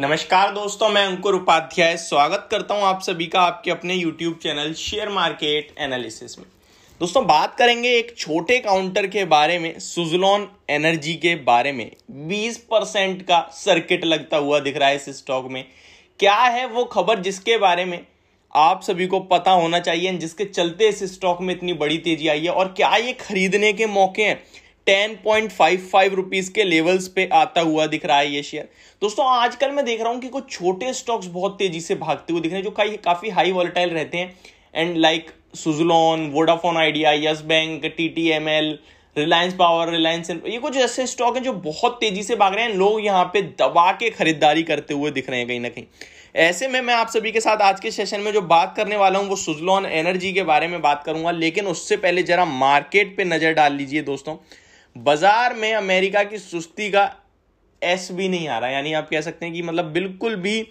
नमस्कार दोस्तों मैं अंकुर उपाध्याय स्वागत करता हूं आप सभी का आपके अपने YouTube channel share market analysis में दोस्तों बात करेंगे एक छोटे काउंटर के बारे में सुजलॉन एनर्जी के बारे में 20 परसेंट का सर्किट लगता हुआ दिख रहा है इस स्टॉक में क्या है वो खबर जिसके बारे में आप सभी को पता होना चाहिए जिसके चलते इस स्टॉक में इतनी बड़ी तेजी आई है और क्या ये खरीदने के मौके हैं ten point five five rupees के लेवल्स पे आता हुआ दिख रहा है ये शेयर दोस्तों आजकल मैं देख रहा हूँ कि कुछ छोटे स्टॉक्स बहुत तेजी से भागते हुए दिख रहे हैं जो काफी हाई वॉलेटाइल रहते हैं and like Suzlon Vodafone Idea Yes Bank T T M L Reliance Power Reliance ये कुछ ऐसे स्टॉक हैं जो बहुत तेजी से भाग रहे हैं लोग यहाँ पे दबा के खरीदारी करते हुए दिख रहे हैं कहीं ना कहीं ऐसे में मैं आप सभी के साथ आज के सेशन में जो बात करने वाला हूँ वो सुजलॉन एनर्जी के बारे में बात करूंगा लेकिन उससे पहले जरा मार्केट पे नजर डाल लीजिए दोस्तों बाजार में अमेरिका की सुस्ती का एस भी नहीं आ रहा यानी आप कह सकते हैं कि मतलब बिल्कुल भी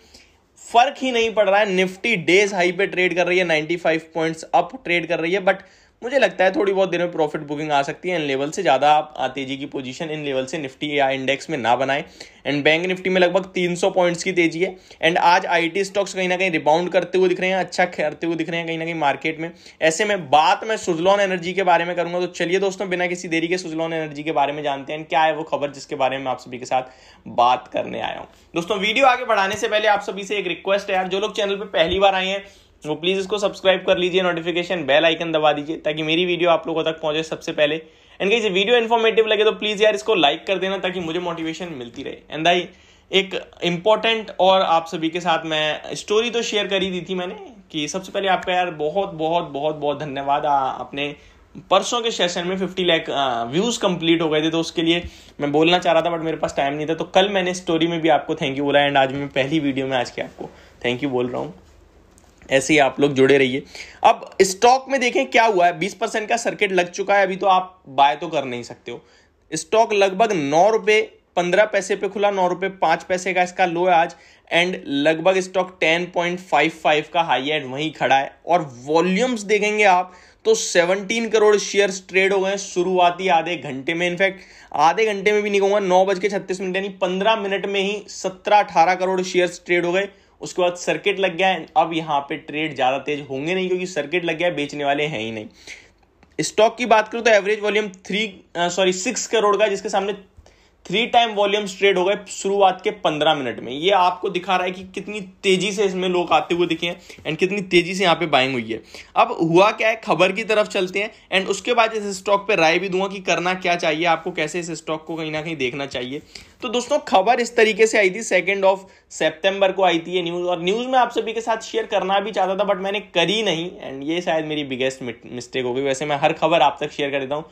फर्क ही नहीं पड़ रहा है निफ्टी डेज हाई पे ट्रेड कर रही है 95 पॉइंट्स अप ट्रेड कर रही है बट मुझे लगता है थोड़ी बहुत देर में प्रॉफिट बुकिंग आ सकती है इन लेवल से ज़्यादा आप तेजी की पोजीशन इन लेवल से निफ्टी या इंडेक्स में ना बनाएं एंड बैंक निफ्टी में लगभग 300 पॉइंट्स की तेजी है एंड आज आईटी स्टॉक्स कहीं ना कहीं रिबाउंड करते हुए दिख रहे हैं अच्छा करते हुए दिख रहे हैं कहीं ना कहीं मार्केट में ऐसे में बात मैं सुजलॉन एनर्जी के बारे में करूंगा तो चलिए दोस्तों बिना किसी देरी के सुजलॉन एनर्जी के बारे में जानते हैं क्या है वो खबर जिसके बारे में आप सभी के साथ बात करने आया हूँ दोस्तों वीडियो आगे बढ़ाने से पहले आप सभी से एक रिक्वेस्ट है यार जो लोग चैनल पर पहली बार आए हैं वो प्लीज़ इसको सब्सक्राइब कर लीजिए नोटिफिकेशन बेल आइकन दबा दीजिए ताकि मेरी वीडियो आप लोगों तक पहुंचे सबसे पहले एंड कहीं वीडियो इन्फॉर्मेटिव लगे तो प्लीज़ यार इसको लाइक कर देना ताकि मुझे मोटिवेशन मिलती रहे एंड आई एक इम्पॉर्टेंट और आप सभी के साथ मैं स्टोरी तो शेयर करी दी थी मैंने कि सबसे पहले आपका यार बहुत बहुत बहुत बहुत धन्यवाद अपने परसों के सेशन में 50 लाख व्यूज कंप्लीट हो गए थे तो उसके लिए मैं बोलना चाह रहा था बट मेरे पास टाइम नहीं था तो कल मैंने स्टोरी में भी आपको थैंक यू बोला एंड आज मैं पहली वीडियो में आज के आपको थैंक यू बोल रहा हूँ ऐसे ही आप लोग जुड़े रहिए अब स्टॉक में देखें क्या हुआ है बीस परसेंट का सर्किट लग चुका है अभी तो आप बाय तो कर नहीं सकते हो स्टॉक लगभग नौ रुपये पंद्रह पैसे पे खुला नौ रुपये पाँच पैसे का इसका लो है आज एंड लगभग stock ten point five five का हाई एंड वहीं खड़ा है और वॉल्यूम्स देखेंगे आप तो 17 करोड़ शेयर्स ट्रेड हो गए शुरुआती आधे घंटे में इनफैक्ट आधे घंटे में भी नहीं कहूँगा नौ बज के छत्तीस मिनट यानी पंद्रह मिनट में ही सत्रह अठारह करोड़ शेयर्स ट्रेड हो गए उसके बाद सर्किट लग गया है अब यहाँ पे ट्रेड ज़्यादा तेज होंगे नहीं क्योंकि सर्किट लग गया है बेचने वाले हैं ही नहीं स्टॉक की बात करूँ तो average volume three sorry six crore का जिसके सामने थ्री टाइम वॉल्यूम्स ट्रेड हो गए शुरुआत के पंद्रह मिनट में ये आपको दिखा रहा है कि कितनी तेजी से इसमें लोग आते हुए दिखे हैं एंड कितनी तेजी से यहाँ पे बाइंग हुई है अब हुआ क्या है खबर की तरफ चलते हैं एंड उसके बाद इस स्टॉक पे राय भी दूंगा कि करना क्या चाहिए आपको कैसे इस स्टॉक को कहीं ना कहीं देखना चाहिए तो दोस्तों खबर इस तरीके से आई थी सेकेंड ऑफ सेप्टेम्बर को आई थी ये न्यूज़ और न्यूज़ में आप सभी के साथ शेयर करना भी चाहता था बट मैंने करी नहीं एंड ये शायद मेरी बिगेस्ट मिस्टेक हो गई वैसे मैं हर खबर आप तक शेयर कर देता हूँ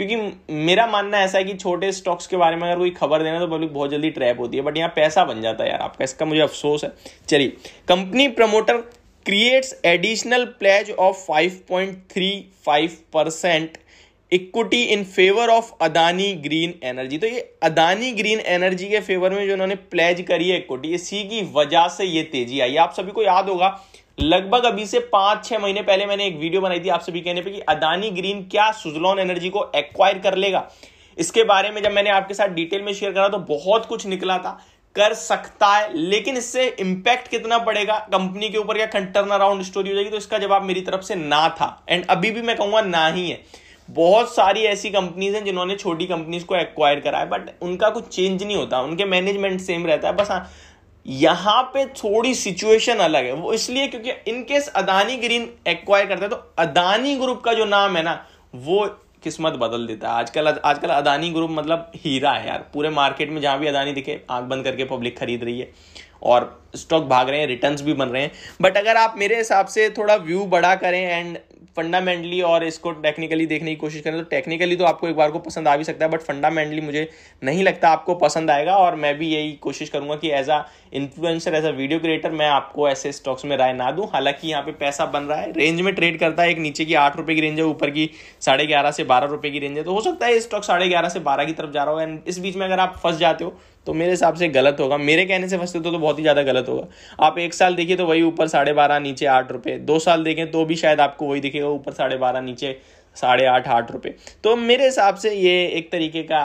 क्योंकि मेरा मानना ऐसा है कि छोटे स्टॉक्स के बारे में अगर कोई खबर देना तो पब्लिक बहुत जल्दी ट्रैप होती है बट यहाँ पैसा बन जाता है यार आपका इसका मुझे अफसोस है चलिए company promoter creates additional pledge of 5.35 percent equity in favour of Adani Green Energy तो ये अदानी ग्रीन एनर्जी के फेवर में जो उन्होंने प्लेज करी है इक्विटी इसी की वजह से ये तेजी आई आप सभी को याद होगा लगभग अभी से पांच छह महीने पहले मैंने एक वीडियो बनाई थी आप सभी कहने पे कि अदानी ग्रीन क्या सुजलॉन एनर्जी को एक्वायर कर लेगा इसके बारे में जब मैंने आपके साथ डिटेल में शेयर करा तो बहुत कुछ निकला था कर सकता है लेकिन इससे इंपैक्ट कितना पड़ेगा कंपनी के ऊपर क्या टर्न अराउंड स्टोरी हो जाएगी तो इसका जवाब मेरी तरफ से ना था एंड अभी भी मैं कहूंगा ना ही है बहुत सारी ऐसी कंपनीज हैं जिन्होंने छोटी कंपनीज को एक्वायर करा है बट उनका कुछ चेंज नहीं होता उनके मैनेजमेंट सेम रहता है बस हाँ यहां पे थोड़ी सिचुएशन अलग है वो इसलिए क्योंकि इनकेस अदानी ग्रीन एक्वायर करते हैं तो अदानी ग्रुप का जो नाम है ना वो किस्मत बदल देता है आजकल आजकल अदानी ग्रुप मतलब हीरा है यार पूरे मार्केट में जहां भी अदानी दिखे आंख बंद करके पब्लिक खरीद रही है और स्टॉक भाग रहे हैं रिटर्न्स भी बन रहे हैं बट अगर आप मेरे हिसाब से थोड़ा व्यू बड़ा करें एंड फंडामेंटली और इसको टेक्निकली देखने की कोशिश करें तो टेक्निकली तो आपको एक बार को पसंद आ भी सकता है बट फंडामेंटली मुझे नहीं लगता आपको पसंद आएगा और मैं भी यही कोशिश करूंगा कि as a influencer as a video creator मैं आपको ऐसे स्टॉक्स में राय ना दूँ हालांकि यहाँ पे पैसा बन रहा है रेंज में ट्रेड करता है एक नीचे की आठ रुपये की रेंज है ऊपर की साढ़े ग्यारह से बारह रुपये की रेंज है तो हो सकता है स्टॉक साढ़े ग्यारह से बारह की तरफ जा रहा हो एंड इस बीच में अगर आप फंस जाते हो तो मेरे हिसाब से गलत होगा मेरे कहने से फंसते तो, तो बहुत ही ज़्यादा गलत होगा आप एक साल देखिए तो वही ऊपर साढ़े बारह नीचे आठ रुपये दो साल देखें तो भी शायद आपको वही दिखेगा हो ऊपर साढ़े बारह नीचे साढ़े आठ आठ रुपये तो मेरे हिसाब से ये एक तरीके का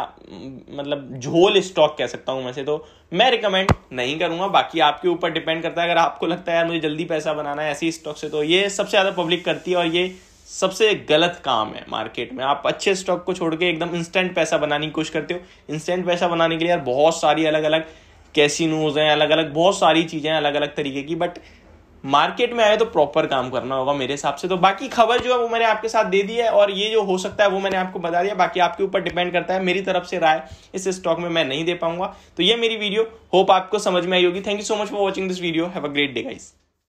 मतलब झोल स्टॉक कह सकता हूँ वैसे तो मैं रिकमेंड नहीं करूँगा बाकी आपके ऊपर डिपेंड करता है अगर आपको लगता है यार मुझे जल्दी पैसा बनाना है ऐसी स्टॉक से तो ये सबसे ज़्यादा पब्लिक करती है और ये सबसे गलत काम है मार्केट में आप अच्छे स्टॉक को छोड़ के एकदम इंस्टेंट पैसा बनाने की कोशिश करते हो इंस्टेंट पैसा बनाने के लिए यार बहुत सारी अलग अलग कैसीनोज हैं अलग अलग बहुत सारी चीज़ें हैं अलग अलग तरीके की बट मार्केट में आए तो प्रॉपर काम करना होगा मेरे हिसाब से तो बाकी खबर जो है वो मैंने आपके साथ दे दी है और ये जो हो सकता है वो मैंने आपको बता दिया बाकी आपके ऊपर डिपेंड करता है मेरी तरफ से राय इस स्टॉक में मैं नहीं दे पाऊंगा तो ये मेरी वीडियो होप आपको समझ में आई होगी thank you so much for watching this video have a great day guys